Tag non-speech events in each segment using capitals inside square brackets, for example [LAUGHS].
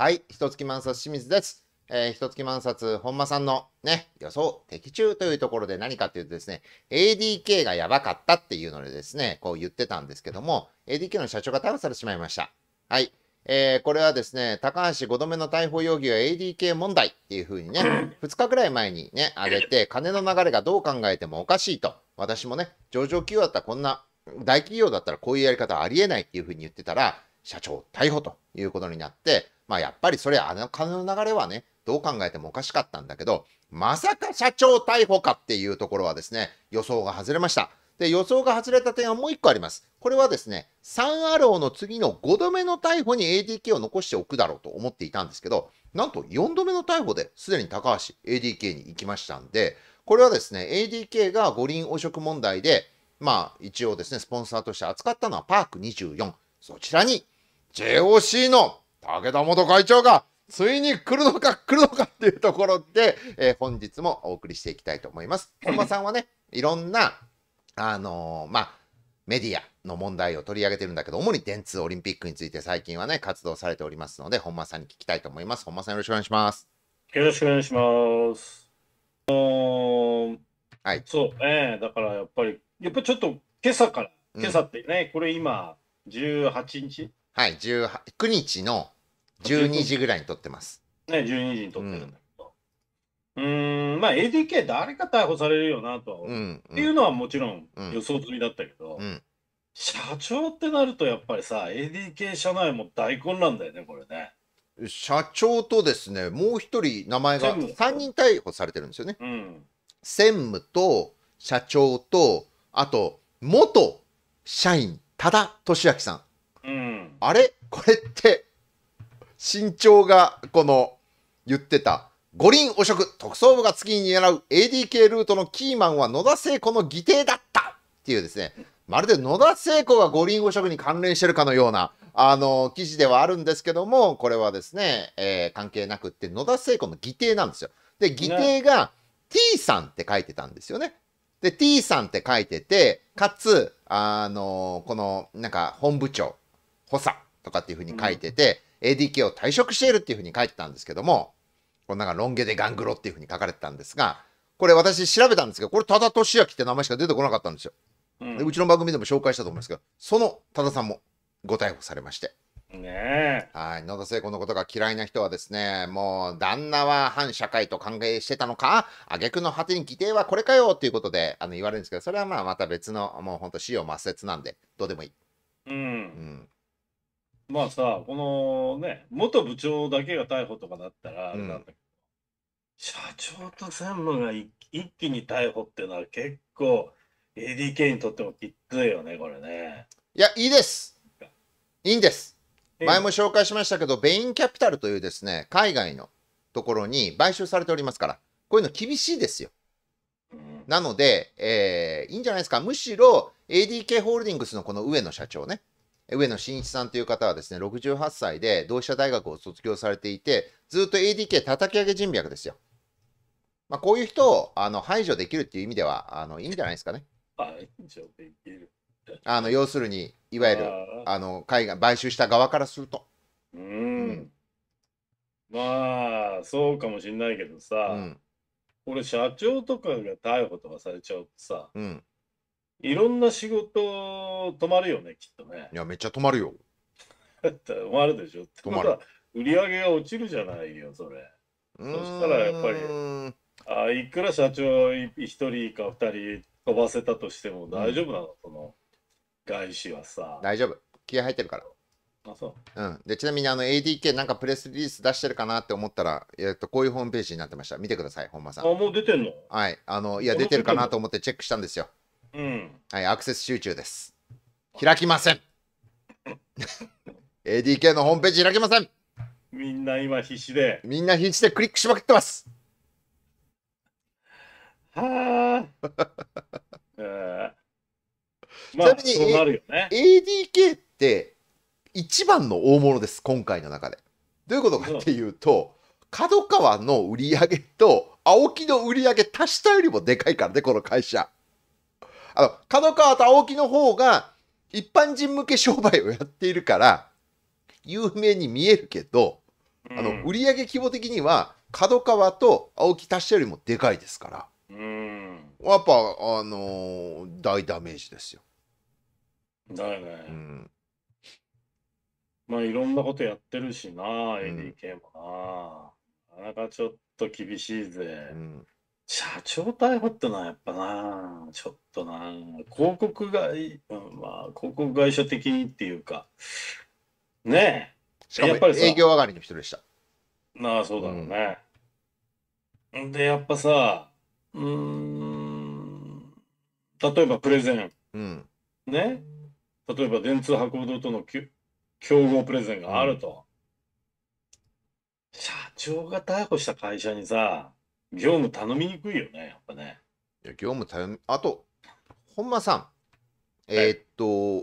はい、つ月満冊清水です。えー、つ月満冊本間さんのね、予想的中というところで何かというとですね、ADK がやばかったっていうのでですね、こう言ってたんですけども、ADK の社長が逮捕されてしまいました。はい。えー、これはですね、高橋5度目の逮捕容疑は ADK 問題っていうふうにね、2 [LAUGHS] 日くらい前にね、挙げて、金の流れがどう考えてもおかしいと、私もね、上場企業だったらこんな、大企業だったらこういうやり方ありえないっていうふうに言ってたら、社長逮捕ということになって、まあやっぱりそれあの金の流れはね、どう考えてもおかしかったんだけど、まさか社長逮捕かっていうところはですね、予想が外れました。で、予想が外れた点はもう一個あります。これはですね、サン・アローの次の5度目の逮捕に ADK を残しておくだろうと思っていたんですけど、なんと4度目の逮捕ですでに高橋 ADK に行きましたんで、これはですね、ADK が五輪汚職問題で、まあ一応ですね、スポンサーとして扱ったのはパーク24。そちらに JOC の武田元会長がついに来るのか来るのか [LAUGHS] っていうところで、えー、本日もお送りしていきたいと思います。本間さんはね、いろんな、あのー、まあ、メディアの問題を取り上げてるんだけど、主に電通オリンピックについて最近はね、活動されておりますので、本間さんに聞きたいと思います。本間さんよろしくお願いします。よろしくお願いします。あのはい。そう、ええだからやっぱり、やっぱちょっと今朝から、今朝ってね、うん、これ今、18日はい、19日の12時ぐらいに撮ってます。ね、12時に撮ってるんだけど。うん、んまあ ADK 誰か逮捕されるよなと、うん、うん、っていうのはもちろん予想済みだったけど、うん、社長ってなるとやっぱりさ、ADK 社内も大混乱だよね、これね。社長とですね、もう一人名前が3人逮捕されてるんですよね。うん、専務と社長と、あと、元社員、多田俊明さん。あれこれって、身長が、この、言ってた、五輪汚職特捜部が次に狙う ADK ルートのキーマンは野田聖子の議定だったっていうですね、まるで野田聖子が五輪汚職に関連してるかのような、あの、記事ではあるんですけども、これはですね、えー、関係なくって野田聖子の議定なんですよ。で、議定が T さんって書いてたんですよね。で、T さんって書いてて、かつ、あの、この、なんか、本部長、補佐とかっていうふうに書いてて、ADK を退職しているっていうふうに書いてたんですけども、こんながロン毛でガングロっていうふうに書かれてたんですが、これ私調べたんですけど、これ多田敏明って名前しか出てこなかったんですよ。でうちの番組でも紹介したと思うんですけど、その多田さんもご逮捕されまして。ねはい野田聖子のことが嫌いな人はですねもう旦那は反社会と歓迎してたのか挙句の果てに規定はこれかよっていうことであの言われるんですけどそれはまあまた別のもうほんとを抹殺なんでどうでもいい。うん、うんまあさ、このね、元部長だけが逮捕とかだったら、あれなんだけど、うん、社長と専務が一気に逮捕ってのは結構、ADK にとってもきついよね、これね。いや、いいです。いいんです。前も紹介しましたけど、ベインキャピタルというですね、海外のところに買収されておりますから、こういうの厳しいですよ。なので、えー、いいんじゃないですか。むしろ ADK ホールディングスのこの上野社長ね。上野真一さんという方はですね、68歳で同志社大学を卒業されていて、ずっと ADK 叩き上げ人脈ですよ。まあ、こういう人をあの排除できるっていう意味ではあのいいんじゃないですかね。排除できる。あの要するに、いわゆるあの海外買収した側からすると。うん。まあ、そうかもしれないけどさ、うん、俺、社長とかが逮捕とかされちゃうとさ、うん、いろんな仕事止まるよね、きっとね。いや、めっちゃ止まるよ。[LAUGHS] 止まるでしょ。止まる。売り上げが落ちるじゃないよ、それ。そしたらやっぱり、あいくら社長1人か2人飛ばせたとしても大丈夫なの、その外資はさ。大丈夫。気合入ってるから。あそう、うん、でちなみにあの ADK なんかプレスリリース出してるかなって思ったら、えっとこういうホームページになってました見てください本間さんあもう出てんのはいあのいや出てるかなと思ってチェックしたんですようん、はい、アクセス集中です。開きません。ADK [LAUGHS] のホームページ開きません。みんな今必死で。みんな必死でクリックしまくってます。はあ。[LAUGHS] えあ、ちなみに、ね、ADK って一番の大物です、今回の中で。どういうことかっていうと、角川の売り上げと青木の売り上げ足したよりもでかいからね、この会社。あの、角川と青木の方が一般人向け商売をやっているから、有名に見えるけど、あの、売上規模的には、角川と青木達者よりもでかいですから。うん。やっぱ、あのー、大ダメージですよ。だよね。うん。まあ、いろんなことやってるしな、ADK もな。うん、なかなかちょっと厳しいぜ。うん社長逮捕ってのはやっぱな、ちょっとな、広告会、うんまあ、広告会社的にっていうか、ねえ。やっぱり営業上がりの人でした。なあ、そうだろうね。うん、で、やっぱさ、うん、例えばプレゼン。うん、ね。例えば電通博報堂との競合プレゼンがあると。うん、社長が逮捕した会社にさ、業務頼みにくいよね、やっぱね。いや業務頼み、あと、本間さん。えーっ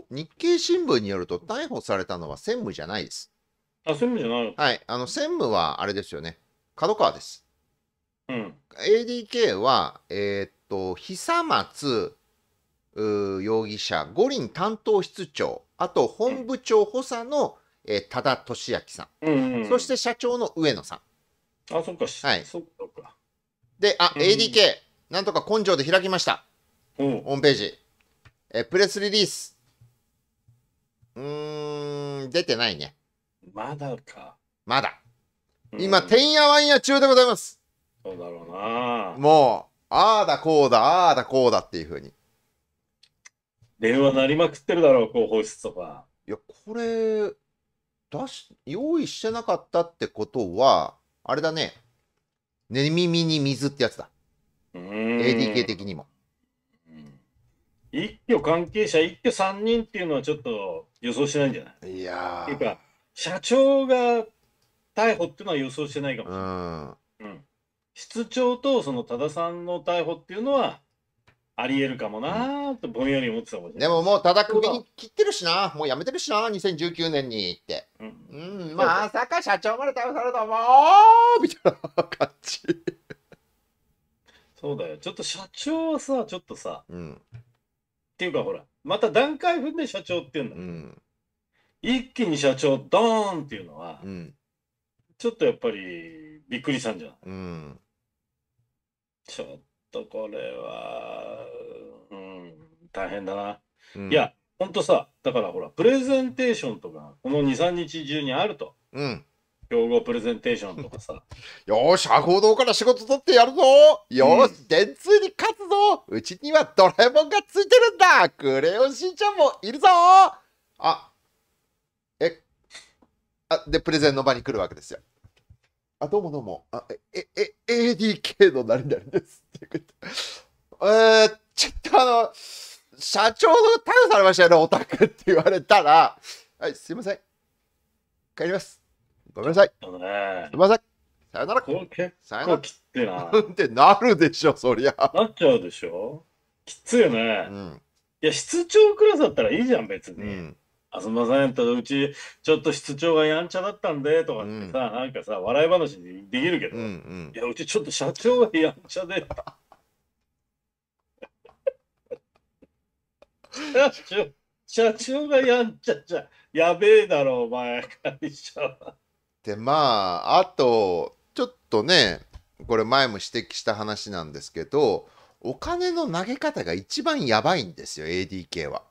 と、日経新聞によると、逮捕されたのは専務じゃないです。あ、専務じゃないのはい、あの、専務はあれですよね。角川です。うん。ADK は、えーっと、久松う容疑者、五輪担当室長、あと本部長補佐の、えー多田俊明さうん、うん。ん。そして社長の上野さん。あ、そっか、はいそっか。で、あ、うん、ADK、なんとか根性で開きました。うん、ホームページ。え、プレスリリース。うーん、出てないね。まだか。まだ。今、て、んやわんや中でございます。そうだろうな。もう、ああだこうだ、ああだこうだっていうふうに。電話なりまくってるだろう、広報室とか。いや、これ、出し、用意してなかったってことは、あれだね。寝耳に水ってやつだ。ADK 的にも。一挙関係者、一挙3人っていうのはちょっと予想しないんじゃないいやっていうか、社長が逮捕っていうのは予想してないかもしれない。うん、うん、室長とその多田さんの逮捕っていうのはありえるかもなとぼんやり思ってたもんね。でももうただ首に切ってるしな、もうやめてるしな、2019年にって。うんうん、まさか社長まで倒されるとはもうみたいな感じ。そうだよ。ちょっと社長はさ、ちょっとさ、っうん、ていうかほら、また段階踏んで社長っていううの、ん、一気に社長ドーンっていうのは、うん、ちょっとやっぱりびっくりしたんじゃん。うん。ちょっとこれは、うん、大変だな。うん、いや、ほんとさ、だからほら、プレゼンテーションとか、この2、3日中にあると。うん。競合プレゼンテーションとかさ。[LAUGHS] よし、博報堂から仕事取ってやるぞよし、電、うん、に勝つぞうちにはドラえもんがついてるんだクレヨンしんちゃんもいるぞあ、え、あ、で、プレゼンの場に来るわけですよ。あ、どうもどうも。あ、え、え、え ADK の何々ですって言って。えー、ちょっとあの、社長が逮捕されましたよね、オタクって言われたら、はい、すいません。帰ります。ごめんなさい。ね、すみません。さよなら。さよなら。きよなな。ってなるでしょ、そりゃ。なっちゃうでしょきついよね。うん。いや、室長クラスだったらいいじゃん、別に。うんあすみませんただうちちょっと室長がやんちゃだったんでとかってさ、うん、なんかさ笑い話にできるけど、うんうん、いやうちちょっと社長がやんちゃで社長社長がやんちゃじゃやべえだろお前会社は。でまああとちょっとねこれ前も指摘した話なんですけどお金の投げ方が一番やばいんですよ ADK は。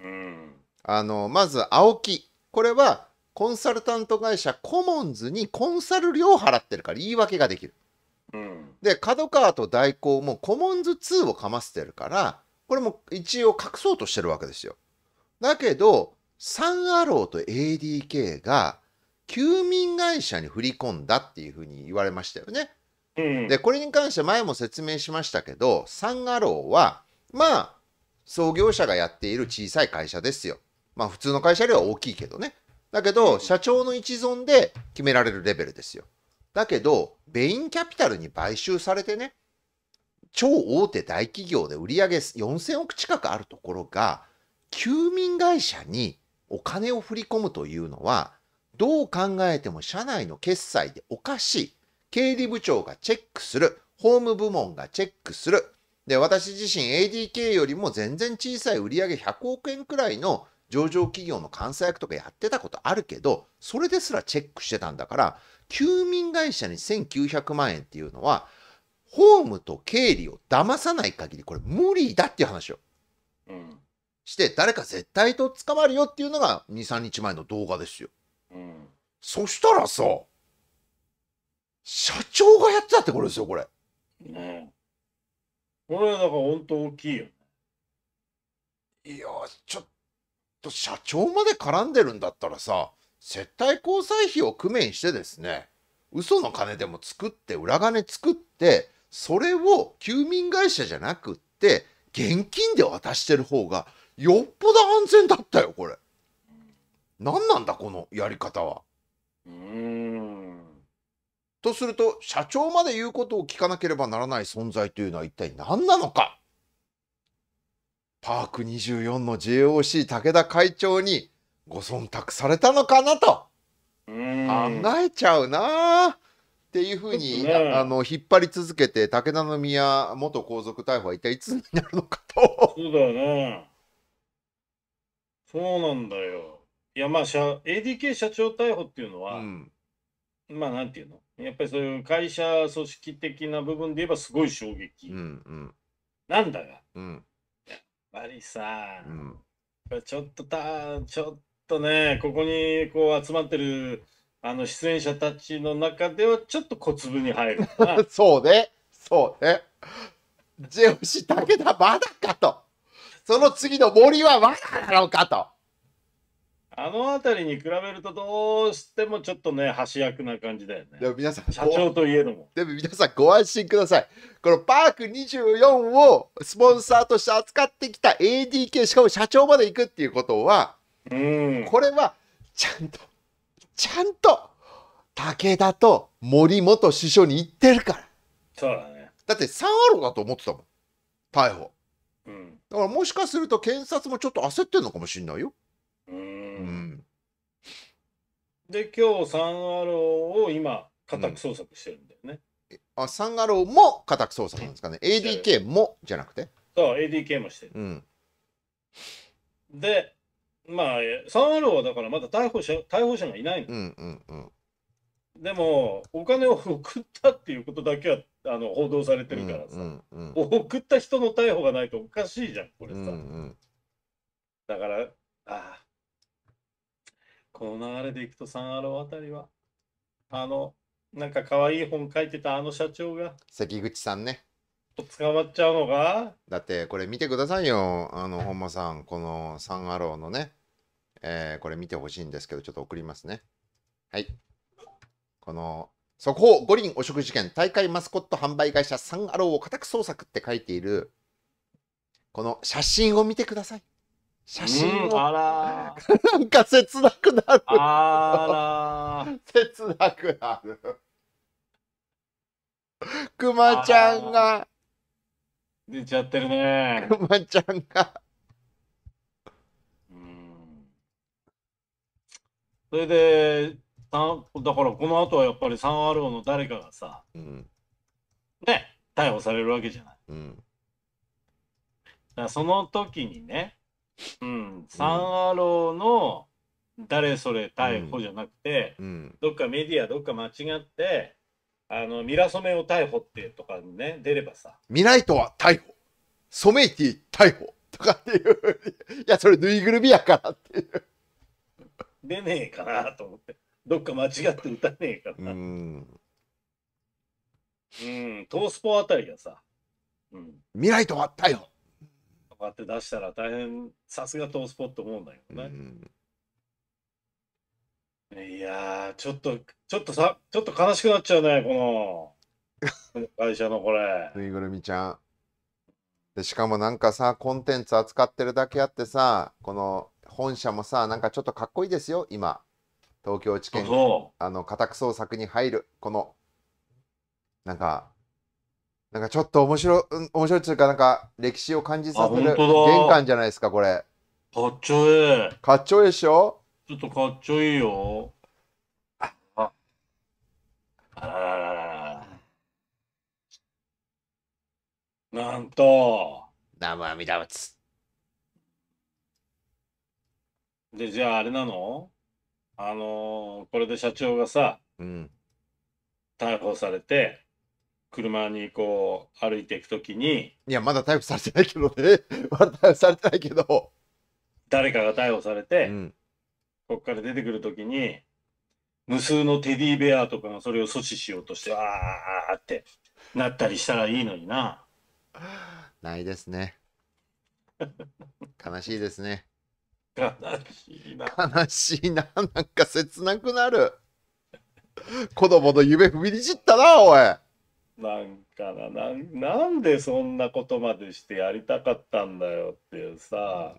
うんあの、まず、青木。これは、コンサルタント会社コモンズにコンサル料を払ってるから言い訳ができる。うん、で、角川と大行もコモンズ2をかませてるから、これも一応隠そうとしてるわけですよ。だけど、サンアローと ADK が休眠会社に振り込んだっていうふうに言われましたよね。うん、で、これに関して前も説明しましたけど、サンアローは、まあ、創業者がやっている小さい会社ですよ。まあ普通の会社よりは大きいけどね。だけど、社長の一存で決められるレベルですよ。だけど、ベインキャピタルに買収されてね、超大手大企業で売上4000億近くあるところが、休眠会社にお金を振り込むというのは、どう考えても社内の決済でおかしい。経理部長がチェックする。法務部門がチェックする。で、私自身 ADK よりも全然小さい売上100億円くらいの上場企業の監査役とかやってたことあるけど、それですらチェックしてたんだから、休眠会社に1900万円っていうのは、ホームと経理を騙さない限り、これ無理だっていう話を。うん。して、誰か絶対と捕まるよっていうのが2、3日前の動画ですよ。うん。そしたらさ、社長がやってたってことですよ、これ。ねこれはだから本当大きいよ。いやちょっと社長まで絡んでるんだったらさ接待交際費を工面してですね嘘の金でも作って裏金作ってそれを休眠会社じゃなくって現金で渡してる方がよっぽど安全だったよこれ何なんだこのやり方はうんとすると社長まで言うことを聞かなければならない存在というのは一体何なのかパーク24の JOC 武田会長にご忖度されたのかなと考えちゃうなっていうふうに、ね、あの引っ張り続けて武田宮元皇族逮捕は一体いつになるのかと。そうだよね。そうなんだよ。いやまあ ADK 社長逮捕っていうのは、うん、まあなんていうのやっぱりそういう会社組織的な部分で言えばすごい衝撃、うんうん、なんだが、うん、ぱりさ、うん、ちょっとた、ちょっとね、ここにこう集まってるあの出演者たちの中では、ちょっと小粒に入る [LAUGHS] そうね、そうね。ジェフシ武田まだかと。その次の森はまだなのかと。あの辺りに比べるとどうしてもちょっとね、橋役な感じだよね。でも皆さん、社長といえども。でも皆さんご安心ください。このパーク24をスポンサーとして扱ってきた ADK、しかも社長まで行くっていうことは、うん、これはちゃんと、ちゃんと武田と森元首相に言ってるから。そうだね。だってンアロだと思ってたもん。逮捕。うん、だからもしかすると検察もちょっと焦ってるのかもしれないよ。うん、で今日サンアローを今家宅捜索してるんだよね、うん、あサンアローも家宅捜索なんですかね ADK もじゃなくてそう ADK もしてる、うん、でまあサンアローはだからまだ逮捕者逮捕者がいないの、うんうんうんでもお金を送ったっていうことだけはあの報道されてるからさ、うんうん、送った人の逮捕がないとおかしいじゃんこれさ、うんうん、だからああこの流れでいくとサンアローあたりは、あの、なんか可愛い本書いてたあの社長が関口さんね。捕まっちゃうのがだってこれ見てくださいよ、あの本間さん、このサンアローのね、えー、これ見てほしいんですけど、ちょっと送りますね。はい。この速報五輪汚職事件、大会マスコット販売会社サンアローを家宅捜索って書いている、この写真を見てください。写真を、うん、あらなんか切なくなるあら切なくなるくまちゃんが出ちゃってるねくまちゃんがうんそれでだからこの後はやっぱり 3RO の誰かがさ、うん、ね逮捕されるわけじゃない、うん、だその時にねうん、サンアローの誰それ逮捕じゃなくて、うん、どっかメディアどっか間違ってあのミラソメを逮捕ってとかね出ればさミライトは逮捕ソメイティ逮捕とかっていういやそれぬいぐるみやからっていう出ねえかなと思ってどっか間違って打たねえかなうんうんトースポあたりがさ、うん、ミライトは逮捕かって出したら大変、さすがトースポット思うんだけどね。うん、いやちょっと、ちょっとさ、ちょっと悲しくなっちゃうね、この、[LAUGHS] 会社のこれ。ぬいぐるみちゃん。でしかもなんかさコンテンツ扱ってるだけあってさこの本社もさなんかちょっとかっこいいですよ今東京地検あの家宅捜索に入るこのなんかなんかちょっと面白い、面白いっていうか、なんか歴史を感じさせる玄関じゃないですか、これ。かっちょいい。かっちょいいでしょちょっとかっちょいいよ。ああららららなんと。生無阿弥陀仏。で、じゃああれなのあのー、これで社長がさ、うん、逮捕されて、車にこう歩いていくときにいやまだ逮捕されてないけどね [LAUGHS] まだ逮捕されてないけど誰かが逮捕されて、うん、こっから出てくるときに無数のテディベアとかがそれを阻止しようとしてわあってなったりしたらいいのにな [SIGHS] ないですね悲しいですね悲しいな悲しいななんか切なくなる子供の夢踏みにじったなおいなんかな、なん、なんでそんなことまでしてやりたかったんだよっていうさ。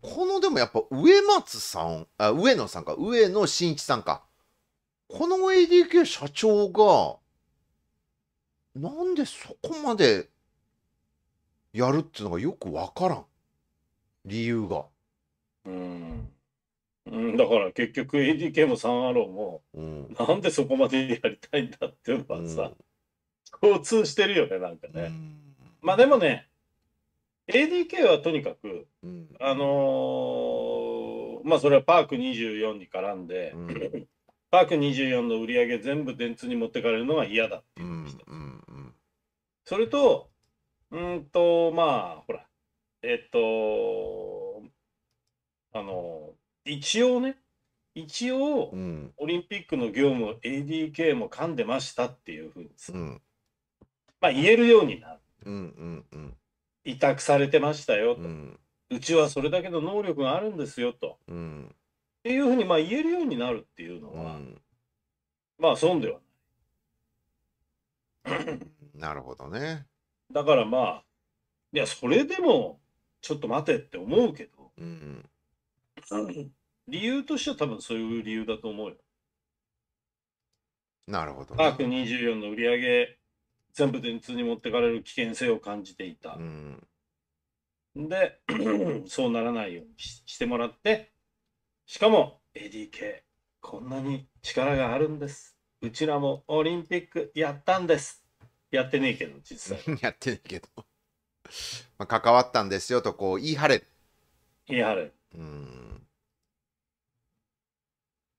このでもやっぱ上松さん、あ、上野さんか、上野真一さんか。この ADK 社長が、なんでそこまでやるっていうのがよくわからん。理由が。うん。うん、だから結局 ADK もサンアローも、うん、なんでそこまでやりたいんだっていうのはさ、うん共通してるよね、なんかね。まあでもね、ADK はとにかく、うん、あのー、まあそれはパーク24に絡んで、うん、[LAUGHS] パーク24の売り上げ全部電通に持ってかれるのは嫌だっていう、うん、それと、うんと、まあ、ほら、えっと、あのー、一応ね、一応、オリンピックの業務 ADK も噛んでましたっていうふうにさ、まあ、言えるようになる、うんうんうん、委託されてましたよと、うん、うちはそれだけの能力があるんですよと、うん、っていうふうにまあ言えるようになるっていうのは、うん、まあ損ではない。なるほどね。だからまあいやそれでもちょっと待てって思うけど、うんうん、理由としては多分そういう理由だと思うよ。なるほど、ね。マーク24の売り上げ全部電通に持ってかれる危険性を感じていた。うん、で [CLEARS THROAT] そうならないようにしてもらってしかも ADK こんなに力があるんです。うちらもオリンピックやったんです。やってねえけど実際。[LAUGHS] やってねえけど。[LAUGHS] まあ、関わったんですよとこう言い張れ。言い張れ。うん。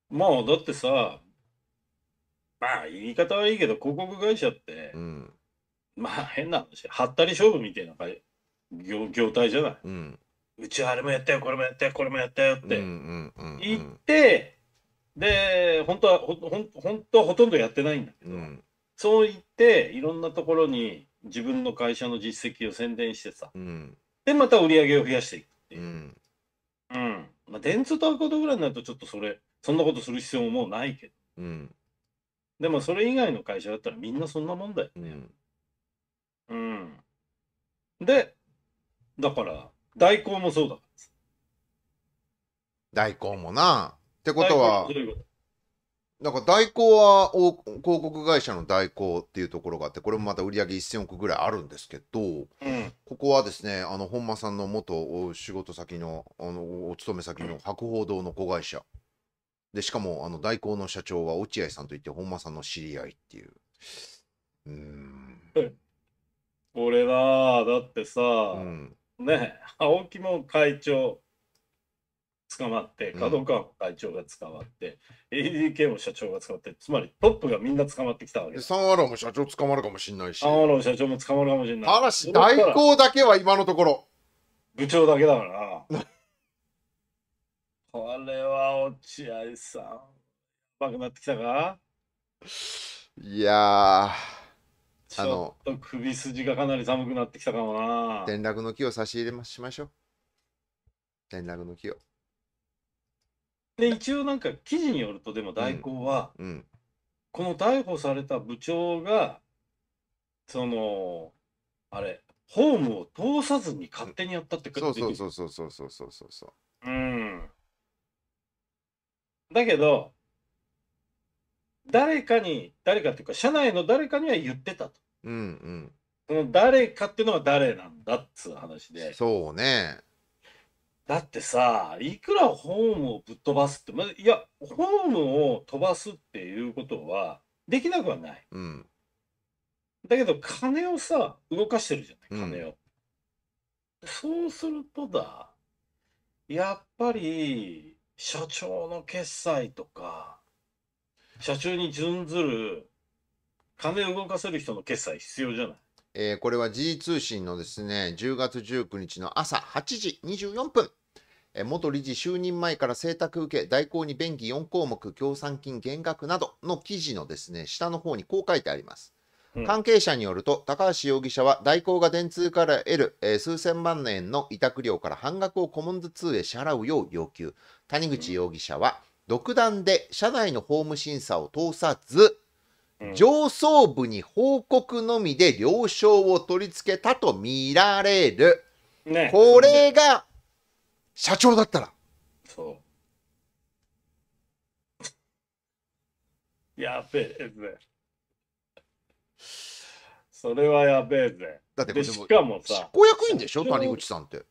もうだってさまあ言い方はいいけど広告会社って、うん、まあ変な話はったり勝負みたいな業業態じゃない、うん、うちはあれもやったよこれもやったよこれもやったよって言って、で本当はほほん本当はほとんどやってないんだけど、うん、そう言っていろんなところに自分の会社の実績を宣伝してさ、うん、でまた売り上げを増やしていくっていう。うんうんまあ、電通とアコードぐらいになるとちょっとそれそんなことする必要ももうないけど、うん、でもそれ以外の会社だったらみんなそんなもんだよね。うん。うん、で、だから、代行もそうだ代行もな。ってことは、なんか代行は広告会社の代行っていうところがあってこれもまた売り上げ1000億ぐらいあるんですけど、うん、ここはですねあの本間さんの元仕事先のあのお勤め先の博報堂の子会社、で、しかも、あの、代行の社長は落合さんといって、本間さんの知り合いっていう。うん。[LAUGHS] 俺は、だってさ、うん、ね、青木も会長捕まって、角川も会長が捕まって、うん、ADK も社長が捕まって、つまりトップがみんな捕まってきたわけで。サンアローも社長捕まるかもしれないし。サンアロー社長も捕まるかもしれない。ただし、代行だけは今のところ。部長だけだから。[LAUGHS] これは落合さん、うまくなってきたかいやちょっと首筋がかなり寒くなってきたかもな。転落の木を差し入れましましょう。転落の木を。で、一応なんか記事によると、でも代行は、うんうん、この逮捕された部長が、その、あれ、ホームを通さずに勝手にやったって書いてる、うそうそうそうそうそうそうそうそう。だけど、誰かに、誰かっていうか、社内の誰かには言ってたと。うんうん。その誰かっていうのは誰なんだっつう話で。そうね。だってさ、いくらホームをぶっ飛ばすって、まいや、ホームを飛ばすっていうことはできなくはない。うん。だけど、金をさ、動かしてるじゃない、金を。そうするとだ、やっぱり、社長の決済とか、社長に準ずる、金を動かせる人の決済必要じゃないえー、これは G 通信のですね、10月19日の朝8時24分。えー、元理事就任前から請託受け、代行に便宜4項目、協賛金減額などの記事のですね、下の方にこう書いてあります。関係者によると、高橋容疑者は代行が電通から得る、えー、数千万円の委託料から半額をコモンズ2へ支払うよう要求。谷口容疑者は、独断で社内の法務審査を通さず、上層部に報告のみで了承を取り付けたと見られる。ね、これが社長だったら。そう。やべえ。それはやべえぜ。だってでしかもさ、執行役員でしょ、谷口さんって。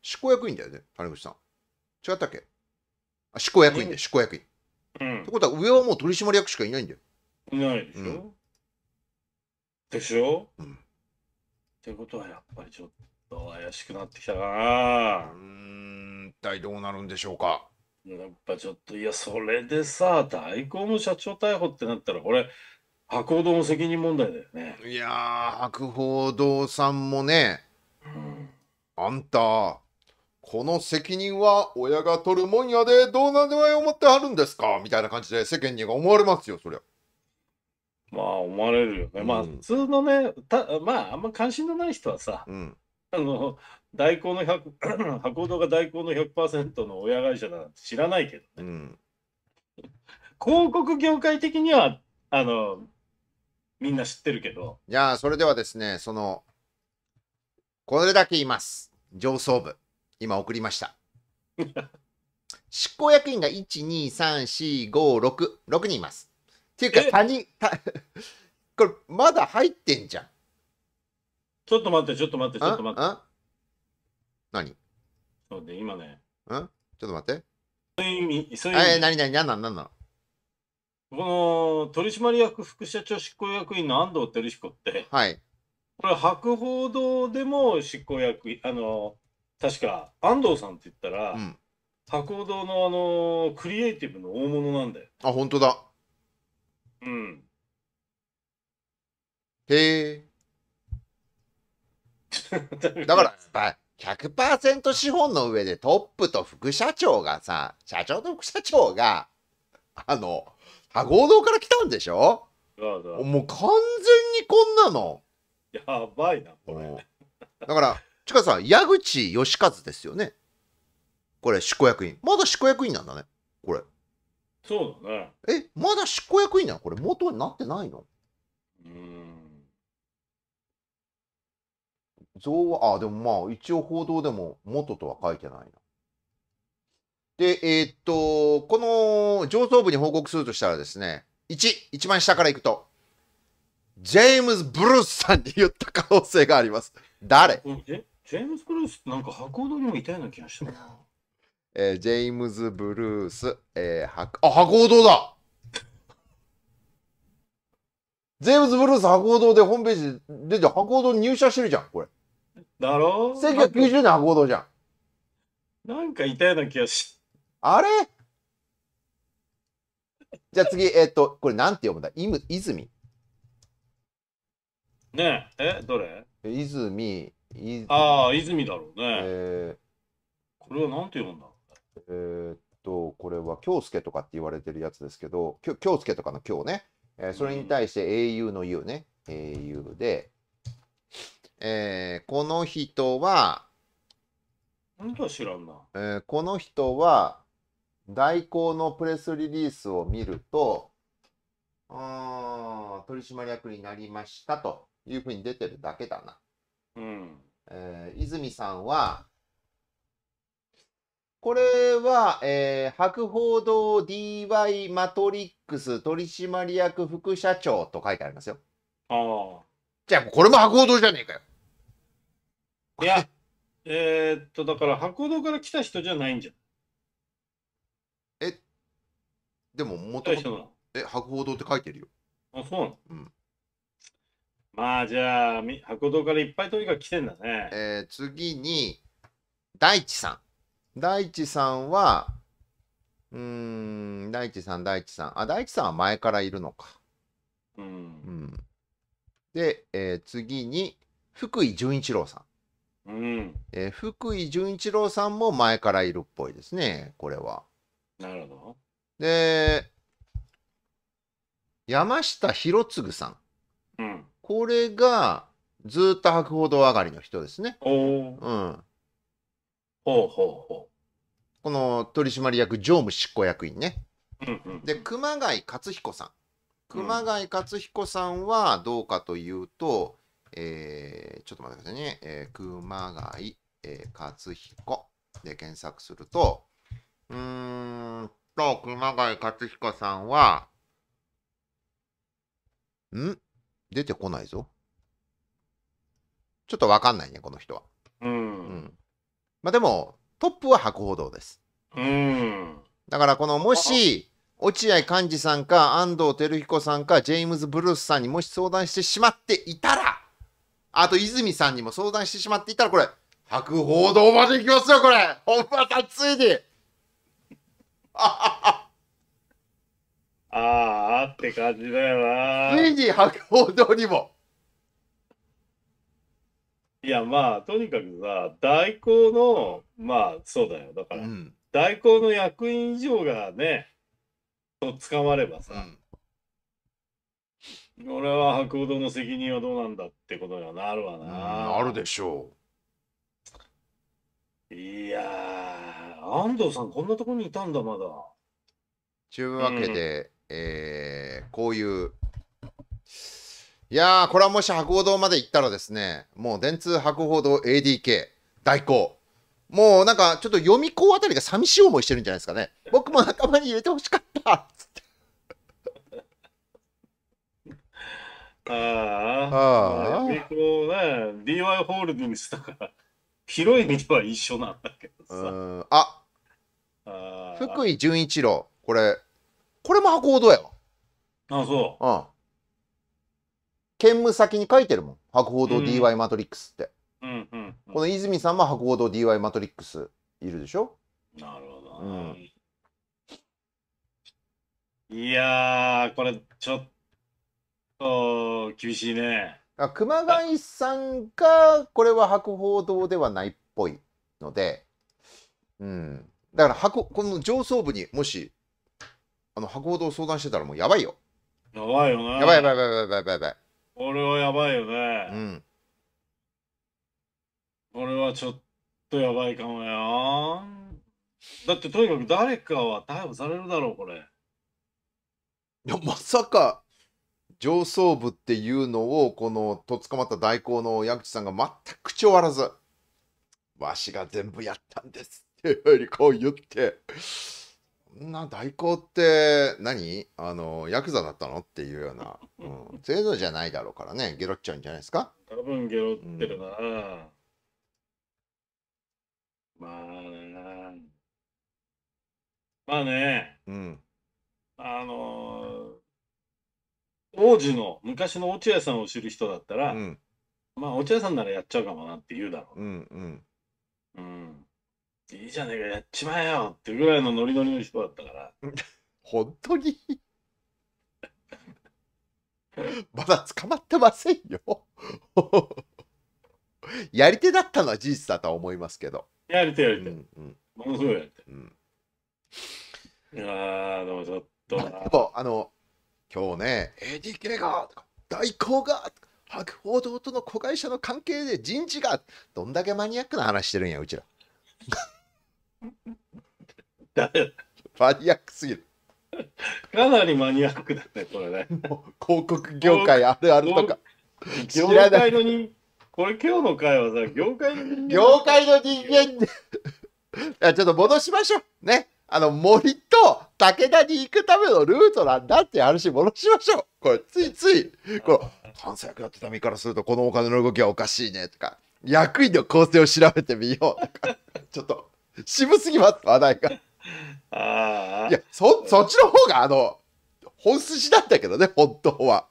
執行役員だよね、谷口さん。違ったっけあ執行役員で、執行役員。うん、ってことは、上はもう取締役しかいないんだよ。いないでしょ、うん、でしょ、うん、ってことは、やっぱりちょっと怪しくなってきたかな。うん、一体どうなるんでしょうか。やっぱちょっと、いや、それでさ、大広の社長逮捕ってなったら、これ、博報堂の責任問題だよね。いやー、博報堂さんもね、うん、あんた、この責任は親が取るもんやで、どうなんでも思ってはるんですかみたいな感じで世間に思われますよ、そりゃ。まあ、思われるよね。うん、まあ、普通のね、たまあ、あんま関心のない人はさ、うん、あの、代行の100、[CLEARS THROAT] 博報堂が代行の100%の親会社だなんて知らないけどね。広告業界的には、あの、みんな知ってるけど。じゃあ、それではですね、その、これだけ言います。上層部。今送りました。執行役員が1、2、3、4、5、6、6人います。っていうか、他人、他、[LAUGHS] これ、まだ入ってんじゃん。ちょっと待って、ちょっと待って、ちょっと待って。何そうで、今ね。んちょっと待って。そういう意味、そういう意味。え、何何何なんなんなのこの取締役副社長執行役員の安藤輝彦って、はい、これ、博報堂でも執行役員、あの確か安藤さんって言ったら、うん、博報堂のあのクリエイティブの大物なんだよ。あ、本当だ。うん。へえ。[LAUGHS] だから、100%資本の上でトップと副社長がさ、社長と副社長が、あの、あ、合同から来たんでしょそうそうもう完全にこんなの。やばいな、これ。だから、ちかさん、矢口義和ですよね。これ、執行役員。まだ執行役員なんだね、これ。そうだね。え、まだ執行役員なのこれ、元になってないのうん。造は、あ、でもまあ、一応報道でも元とは書いてないな。で、えー、っと、この上層部に報告するとしたらですね、1、一番下からいくと、ジェームズ・ブルースさんに言った可能性があります。誰えジェームズ・ブルースってなんか箱堂にもいたような気がしたな。えー、ジェームズ・ブルース、えー、はあ、箱堂だ [LAUGHS] ジェームズ・ブルース博堂でホームページ出て博堂入社してるじゃん、これ。だろう ?1990 年博堂じゃん。なんかいたような気がしあれじゃあ次、えっ、ー、と、これなんて読むんだいむ泉。ねえ、え、どれ泉、泉ああ、泉だろうね。えー、これはなんて読むんだろうえっと、これは京介とかって言われてるやつですけど、きょ京介とかの京ね、えー、それに対して英雄の雄ね、う英雄で、えー、この人は、本当は知らんな。えー、この人は、代行のプレスリリースを見ると、あ取締役になりましたというふうに出てるだけだな。うん。えー、泉さんは、これは、えー、博報堂 DY マトリックス取締役副社長と書いてありますよ。ああ。じゃあ、これも博報堂じゃねえかよ。いや、えっと、だから博報堂から来た人じゃないんじゃん。でももともえ博報堂って書いてるよあそうなの、うん、まあじゃあ博報堂からいっぱいとにかく来てんだねえー、次に大地さん大地さんはうん大地さん大地さんあ大地さんは前からいるのかうん、うん、で、えー、次に福井純一郎さんうんえー、福井純一郎さんも前からいるっぽいですね、これは。なるほど。で、山下博次さん。うん、これが、ずっと博報堂上がりの人ですね。うん、ほうほうほう。この取締役常務執行役員ね。うんで、熊谷勝彦さん。熊谷勝彦さんはどうかというと、うん、えー、ちょっと待ってくださいね。えー、熊谷、えー、勝彦で検索すると、うーんと熊谷勝彦さんは、ん出てこないぞ。ちょっとわかんないね、この人は。うん。うん、まあでも、トップは博報堂です。うん。だからこの、もし、落合幹事さんか安藤輝彦さんかジェームズ・ブルースさんにもし相談してしまっていたら、あと泉さんにも相談してしまっていたら、これ、博報堂まで行きますよ、これ。ほんまたついに。[LAUGHS] ああって感じだよな。ついに博報堂にも。いやまあとにかくさ代行のまあそうだよだから、うん、代行の役員以上がねと捕まればさ、うん、俺は博報堂の責任はどうなんだってことにはなるわな。なるでしょう。いや安藤さん、こんなところにいたんだ、まだ。ちゅうわけで、えーこういう。いやー、これはもし博報堂まで行ったらですね、もう電通博報堂 ADK 代行。もうなんかちょっと読み子あたりが寂しい思いしてるんじゃないですかね。[LAUGHS] 僕も仲間に入れてほしかった。ああああああ、ね、DY ホールディングスとから。広い意味では一緒なんだけどさ。ああ福井純一郎、これ、これも箱ほどやわ。あ、そう。うん。兼務先に書いてるもん。博報堂 DY マトリックスって。うんうん、うん、この泉さんも博報堂 DY マトリックスいるでしょなるほど、ね、うん、いやこれちょっと厳しいね。熊谷さんがこれは博報堂ではないっぽいので、うん、だから箱この上層部にもしあの博報堂相談してたらもうやばいよ。やばいよな。やばいやばいやばいやばいやばいやばい。俺はやばいよね。うん。俺はちょっとやばいかもよ。だってとにかく誰かは逮捕されるだろう、これ。いや、まさか、上層部っていうのをこのとつ捕まった代行の矢口さんが全く口を割らずわしが全部やったんですっていうふうにこう言ってこんな代行って何あのヤクザだったのっていうような、うん、うじゃないだろうからねゲロっちゃうんじゃないですか多分ゲロってるな、うん、まあねまあね、うん、あのー当時の昔の落合さんを知る人だったら、うんまあ落合さんならやっちゃうかもなって言うだろう、うんうんうん、いいじゃねえかやっちまえよってぐらいのノリノリの人だったから [LAUGHS] 本当に [LAUGHS] まだ捕まってませんよ [LAUGHS] やり手だったのは事実だと思いますけど、やり手やり手。んうんものすごいやりてうん、いやーでもちょっとまああの今日ね ADK が大行が博報堂との子会社の関係で人事がどんだけマニアックな話してるんやうちらマニアックすぎるかなりマニアックだねこれね広告業界あるあるとか業界の人これ今日の会はさ業界の人間業界の人間 [LAUGHS] ちょっと戻しましょうねあの、森と武田に行くためのルートなんだっていう話戻しましょう。これ、ついつい、この、監査役だってた身からすると、このお金の動きはおかしいねとか、役員の構成を調べてみようとか、ちょっと、渋すぎます、話題が。ああ。いや、そ、そっちの方が、あの、本筋なんだけどね、本当は。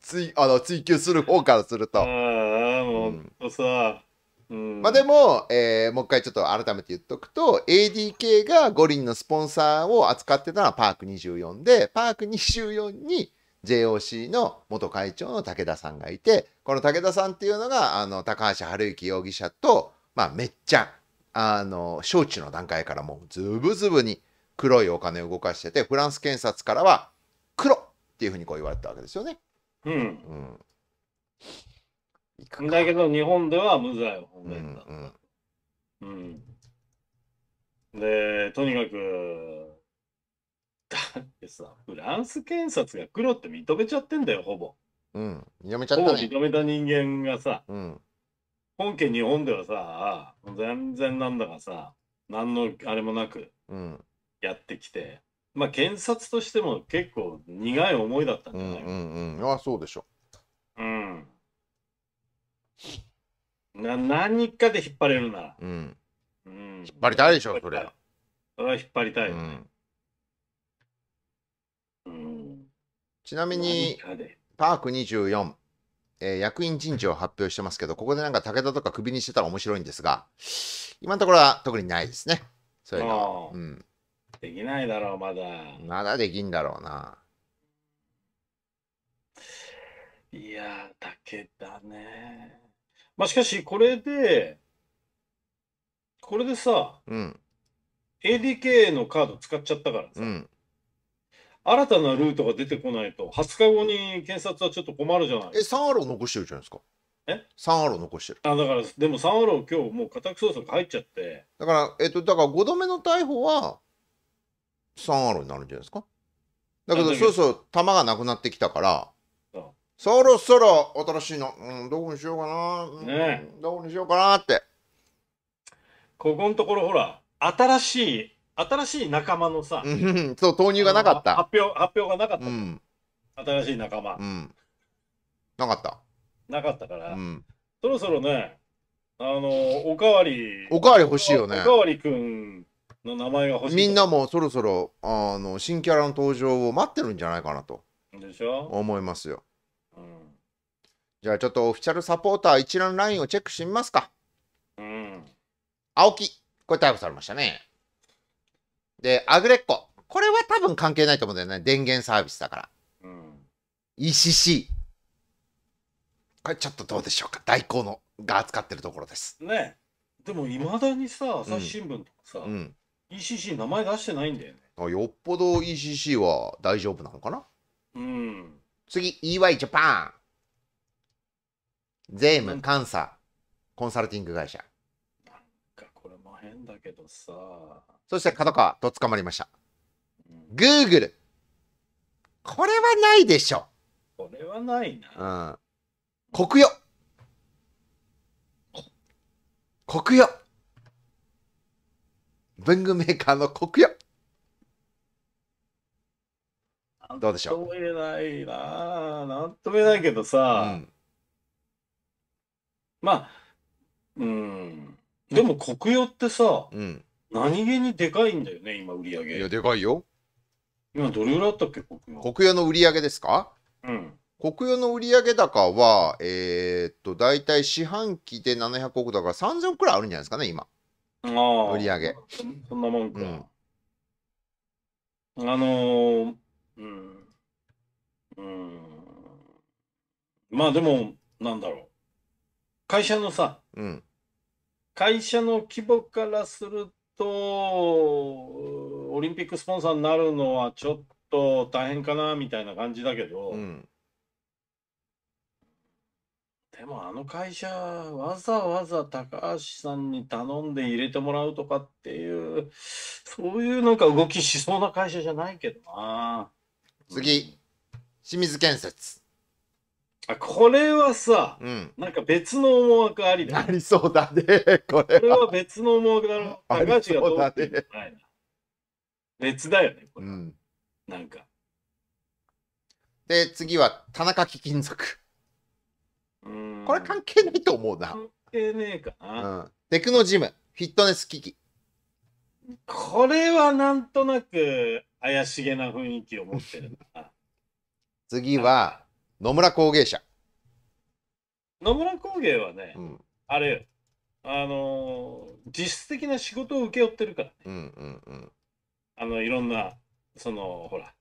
つい、あの、追求する方からすると。ああ、もうさ、まあでも、えー、もう一回ちょっと改めて言っとくと ADK が五輪のスポンサーを扱ってたのはパーク24でパーク24に JOC の元会長の武田さんがいてこの武田さんっていうのがあの高橋治之容疑者と、まあ、めっちゃあの招致の段階からもうズブズブに黒いお金を動かしててフランス検察からは黒っていうふうにこう言われたわけですよね。うん、うんだけど日本では無罪を褒めた、うんうんうん、でとにかくだってさフランス検察が黒って認めちゃってんだよほぼ、うん、認めちゃった、ね、ほぼ認めた人間がさ、うん、本家日本ではさ全然なんだかさ何のあれもなくやってきて、うん、まあ検察としても結構苦い思いだったんじゃないか、うんうんうん、ああそうでしょううんな何かで引っ張れるなら、うん、うん、引っ張りたいでしょそれそれは引っ張りたいうん、うん、ちなみにパーク24、えー役員人事を発表してますけどここでなんか武田とかクビにしてたら面白いんですが今のところは特にないですねそういうのはうんできないだろうまだ、まだできんだろうないやー武田ねまあ、しかし、これで、これでさ、うん。ADK のカード使っちゃったからさ、うん。新たなルートが出てこないと、20日後に検察はちょっと困るじゃないえ、3アロー残してるじゃないですか。え ?3 アロー残してる。あ、だから、でも3アロー今日もう家宅捜索入っちゃって。だから、えっと、だから5度目の逮捕は、3アローになるんじゃないですか。だけど、そうそう、弾がなくなってきたから、そろそろ新しいの、うん、どこにしようかな、うん、ねどこにしようかなって。ここのところほら、新しい、新しい仲間のさ、うん、そう、投入がなかった。発表、発表がなかった。うん、新しい仲間、うん。なかった。なかったから、うん、そろそろね、あの、おかわり。おかわり欲しいよね。おかわりくんの名前が欲しい。みんなもそろそろ、あの、新キャラの登場を待ってるんじゃないかなと。でしょ思いますよ。じゃあちょっとオフィシャルサポーター一覧ラインをチェックしてみますか。うん。青木、これ逮捕されましたね。で、アグレッコ、これは多分関係ないと思うんだよね。電源サービスだから。うん。ECC。これちょっとどうでしょうか。代行のが扱ってるところです。ね。でもいまだにさ、朝日新聞とかさ、うん、ECC 名前出してないんだよね。よっぽど ECC は大丈夫なのかなうん。次、EY ジャパン。税務、監査、コンサルティング会社。なんかこれも変だけどさ。そして角川と捕まりました。Google。これはないでしょ。これはないな。うん。国与。国よ文具メーカーの国よどうでしょう。なんとも言えないな。なんとも言えないけどさ。うんまあ、うん。でも国用ってさ、うん、何気にでかいんだよね、今売り上げ。いや、でかいよ。今どれぐらいあったっけ、国用。国用の売り上げですかうん。国用の売上高は、えー、っと、大体四半期で700億だから3000億くらいあるんじゃないですかね、今。ああ。売上。そんなもんか。うん、あのー、うん。うん。まあでも、なんだろう。会社のさ、うん、会社の規模からすると、オリンピックスポンサーになるのはちょっと大変かなみたいな感じだけど、うん、でもあの会社、わざわざ高橋さんに頼んで入れてもらうとかっていう、そういうなんか動きしそうな会社じゃないけどな。次、清水建設。あこれはさ、うん、なんか別の思惑ありだ、ね、ありそうだね。これは別の思惑だろ。高橋がどうだね。別だよね、これ、うん。なんか。で、次は田中貴金属。うんこれ関係ないと思うな。関係ねえかな、うん。テクノジム、フィットネス機器。これはなんとなく怪しげな雰囲気を持ってる [LAUGHS] 次は、野村工芸社。野村工芸はね、うん、あれ、あのー、実質的な仕事を請け負ってるからね。うんうんうん。あの、いろんな、その、ほら、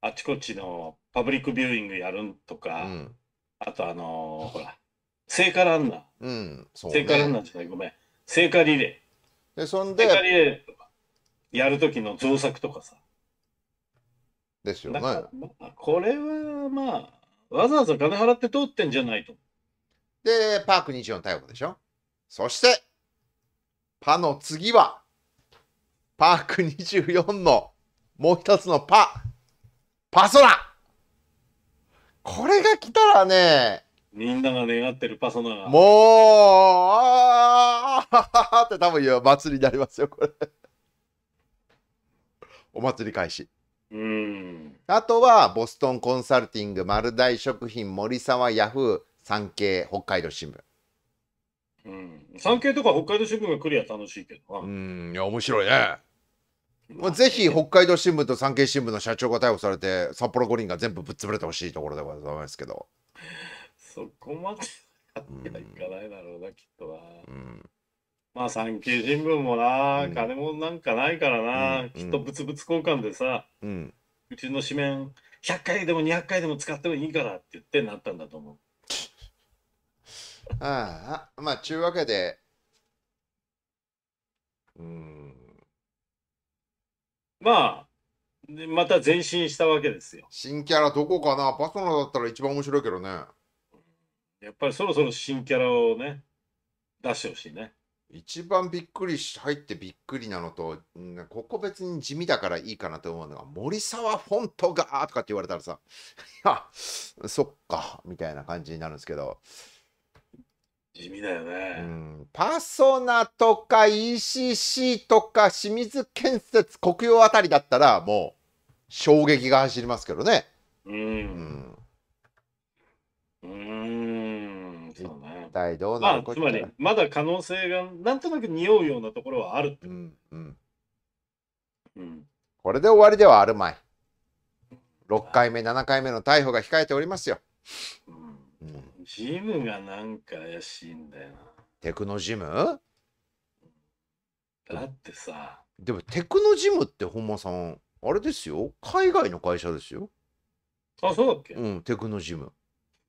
あちこちのパブリックビューイングやるとか、うん、あとあのー、ほら、聖火ランナー。うん、そう、ね、聖火ランナーじゃない、ごめん。聖火リレー。で、そんで。聖火リレーやる時の造作とかさ。ですよね。これはまあ、わざわざ金払って通ってんじゃないと。で、パーク24逮捕でしょ。そして、パの次は、パーク24のもう一つのパ、パソラこれが来たらね、みんなが願ってるパソナが。もう、ああって多分言う祭りになりますよ、これ。お祭り開始。うんあとはボストンコンサルティング丸大食品森沢ヤフー産経北海道新聞うん産経とか北海道新聞が来リア楽しいけどなうんいや面白いねまあ、ぜひ北海道新聞と産経新聞の社長が逮捕されて札幌五輪が全部ぶっ潰れてほしいところでございますけどそこまでっはいかないだろうなきっとは。うん、まあ産経新聞もな、う金もなんかないからな、きっと物々交換でさ、うん。うちの紙面100回でも200回でも使ってもいいからって言ってなったんだと思う。[LAUGHS] ああ、まあ、ちゅうわけで、うん、まあ、また前進したわけですよ。新キャラどこかなパソナだったら一番面白いけどね。やっぱりそろそろ新キャラをね、出してほしいね。一番びっくりし入ってびっくりなのと、んここ別に地味だからいいかなと思うのが、森沢フォントがとかって言われたらさ、[LAUGHS] いや、そっか、みたいな感じになるんですけど、地味だよね。うん、パソナとか ECC とか清水建設国用あたりだったら、もう衝撃が走りますけどね。うん。うん。うん体どうなるまあ、つまり、まだ可能性がなんとなく匂うようなところはあるってこうんうんうん、これで終わりではあるまい。6回目、7回目の逮捕が控えておりますよ。うん、ジムがなんか怪しいんだよな。テクノジムだってさ。でもテクノジムって本間さん、あれですよ。海外の会社ですよ。あ、そうだっけうん、テクノジム。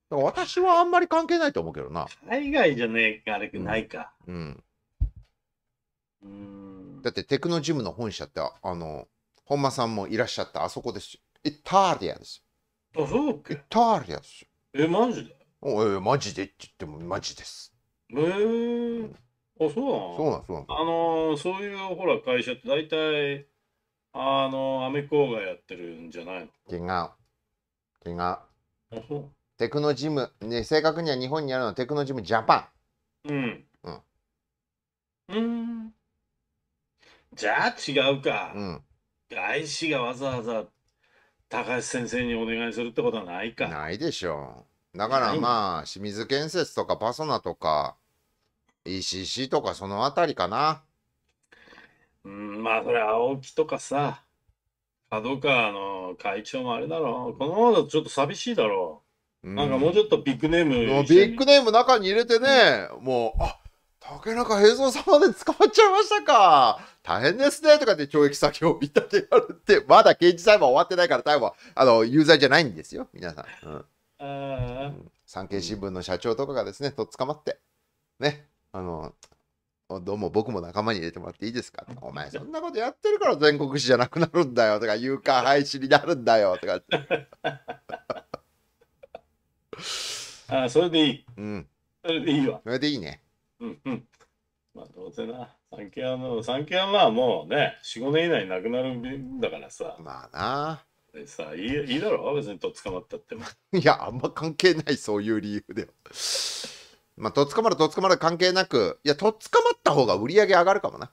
だから私はあんまり関係ないと思うけどな。海外じゃねえ、あれないか。うん。うん、だってテクノジムの本社って、あの、本間さんもいらっしゃったあそこですよ。イタリアですよ。あ、そうか。イタリアですよ。え、マジでおえー、マジでって言ってもマジです。へえー。うんあ、そうなのそうなのそうなあのー、そういうほら会社って大体、あのー、アメコーがやってるんじゃないの違う。違う。あ、そうテクノジム、ね、正確には日本にあるのはテクノジムジャパン。うん。うん。うん、じゃあ違うか。うん。外資がわざわざ高橋先生にお願いするってことはないか。ないでしょう。だからまあ、清水建設とかパソナとか ECC とかそのあたりかな。うん、まあそれ青木とかさ、角川の会長もあれだろう。このままだとちょっと寂しいだろう。なんかもうちょっとビッグネーム、ビッグネーム中に入れてね、もう、あ竹中平蔵様で捕まっちゃいましたか。大変ですね。とかって懲役先を見立てやるって、まだ刑事裁判終わってないから、逮捕あの、有罪じゃないんですよ、皆さん。うん。産経新聞の社長とかがですね、と捕まって、ね、あの、どうも僕も仲間に入れてもらっていいですかお前そんなことやってるから全国紙じゃなくなるんだよとか、有価廃止になるんだよとかって。あ [LAUGHS] あ、それでいい。うん。それでいいわ。それでいいね。うんうん。まあ、どうせな、産休はもう、産休はまあもうね、4、5年以内になくなるんだからさ、まあな。え、さいいいいだろ、別にとっ捕まったって [LAUGHS] いや、あんま関係ない、そういう理由では。まあ、とっ捕まるとっ捕まる関係なく、いや、とっ捕まった方が売り上げ上がるかもな。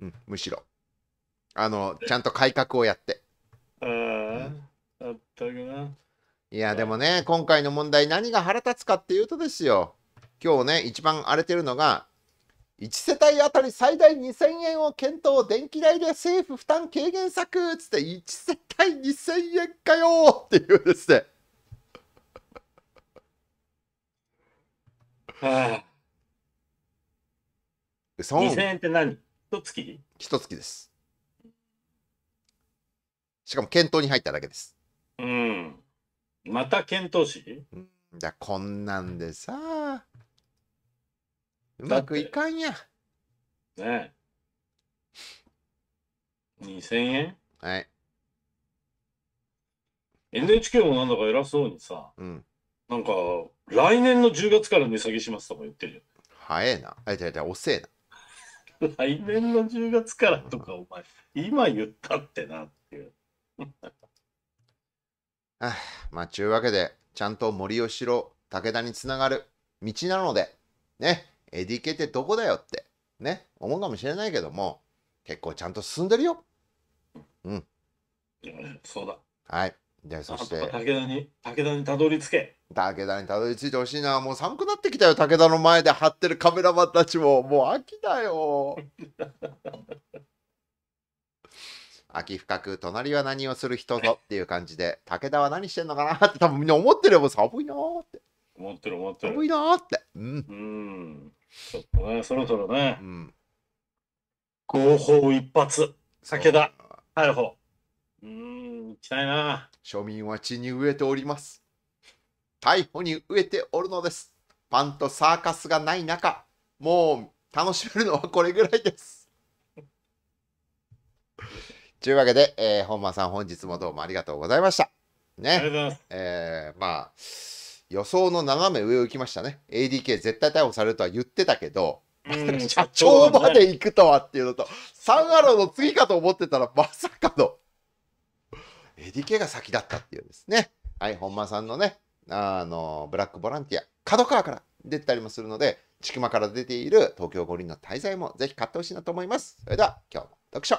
うん、むしろ。あの、ちゃんと改革をやって。ああ、あったくな。いや、でもね、今回の問題、何が腹立つかっていうとですよ、今日ね、一番荒れてるのが、1世帯当たり最大2000円を検討、電気代で政府負担軽減策つって、1世帯2000円かよっていうですね。はあ、2000円って何一月一月です。しかも検討に入っただけです。また遣唐使じゃこんなんでさうまくいかんやねえ2000円はい NHK もなんだか偉そうにさ、うん、なんか来年の10月から値下げしますとか言ってるよ早えなあいう違う遅えな [LAUGHS] 来年の10月からとかお前今言ったってなっていうあ、まあ、ちゅうわけで、ちゃんと森吉郎、武田につながる道なので、ね、エディケってどこだよって、ね、思うかもしれないけども、結構ちゃんと進んでるよ。うん。そうだ。はい。じあ、そして。武田に、武田にたどり着け。武田にたどり着いてほしいな。もう寒くなってきたよ。武田の前で張ってるカメラマンたちも。もう秋だよ。[LAUGHS] 秋深く隣は何をする人ぞっていう感じで武田は何してんのかな [LAUGHS] って多分みんな思ってるよ寒いなーって思ってる思ってる寒いなーってうんうんちょっとねそろそろね、うん、合法一発武田逮捕うん行きたいな庶民は血に飢えております逮捕に飢えておるのですパンとサーカスがない中もう楽しめるのはこれぐらいですというわけで、えー、本間さん、本日もどうもありがとうございました。ね。ありがとうございます。えー、まあ、予想の斜め上を行きましたね。ADK 絶対逮捕されるとは言ってたけど、[LAUGHS] 社長まで行くとはっていうのと、サンアローの次かと思ってたら、まさかの、ADK が先だったっていうんですね。はい、本間さんのね、あの、ブラックボランティア、角川から出てたりもするので、千曲から出ている東京五輪の滞在もぜひ買ってほしいなと思います。それでは、今日も読書。